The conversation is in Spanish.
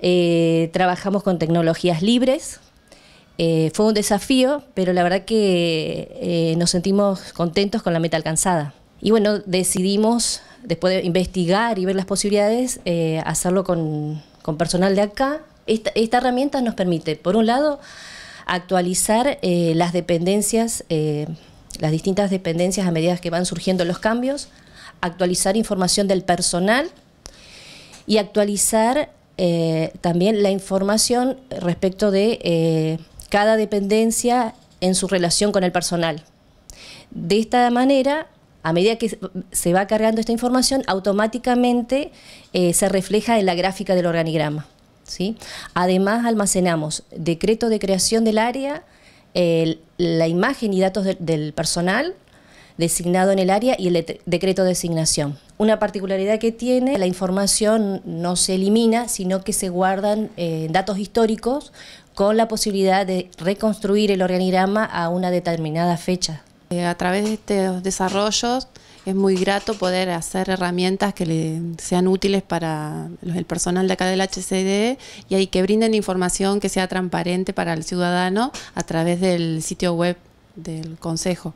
Eh, trabajamos con tecnologías libres. Eh, fue un desafío, pero la verdad que eh, nos sentimos contentos con la meta alcanzada. Y bueno, decidimos, después de investigar y ver las posibilidades, hacerlo con, con, personal de acá. Esta, esta, herramienta nos permite, por un lado, actualizar las dependencias, las distintas dependencias a medida que van surgiendo los cambios, actualizar información del personal y actualizar eh, también la información respecto de eh, cada dependencia en su relación con el personal. De esta manera, a medida que se va cargando esta información, automáticamente eh, se refleja en la gráfica del organigrama. Además, almacenamos decreto de creación del área, la imagen y datos del personal, designado en el área y el decreto de designación. Una particularidad que tiene, la información no se elimina, sino que se guardan eh, datos históricos con la posibilidad de reconstruir el organigrama a una determinada fecha. Eh, a través de estos desarrollos es muy grato poder hacer herramientas que le sean útiles para el personal de acá del HCD y que brinden información que sea transparente para el ciudadano a través del sitio web del Consejo.